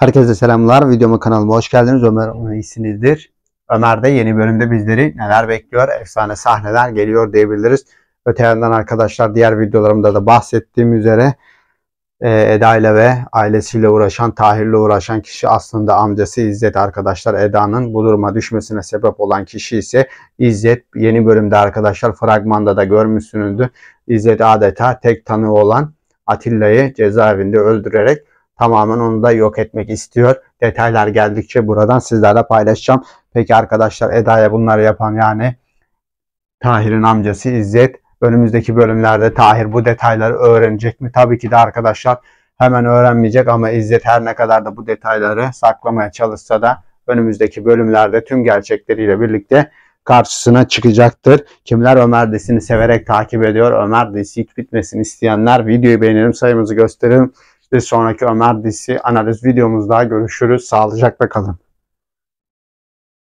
Herkese selamlar. Videoma kanalıma hoş geldiniz. Ömer onun Ömer de yeni bölümde bizleri neler bekliyor, efsane sahneler geliyor diyebiliriz. Öte yandan arkadaşlar diğer videolarımda da bahsettiğim üzere e, Eda ile ve ailesiyle uğraşan, Tahir'le uğraşan kişi aslında amcası İzzet arkadaşlar. Eda'nın bu duruma düşmesine sebep olan kişi ise İzzet. Yeni bölümde arkadaşlar fragmanda da görmüşsünüzdü. İzzet adeta tek tanığı olan Atilla'yı cezaevinde öldürerek tamamen onu da yok etmek istiyor. Detaylar geldikçe buradan sizlerle paylaşacağım. Peki arkadaşlar Eda'ya bunları yapan yani Tahir'in amcası İzzet. Önümüzdeki bölümlerde Tahir bu detayları öğrenecek mi? Tabii ki de arkadaşlar hemen öğrenmeyecek ama İzzet her ne kadar da bu detayları saklamaya çalışsa da önümüzdeki bölümlerde tüm gerçekleriyle birlikte karşısına çıkacaktır. Kimler Ömer Disi'ni severek takip ediyor? Ömer Disi hiç bitmesini isteyenler videoyu beğenelim sayımızı gösterelim. Bir sonraki Ömer dizisi analiz videomuzda görüşürüz. Sağlıcakla kalın.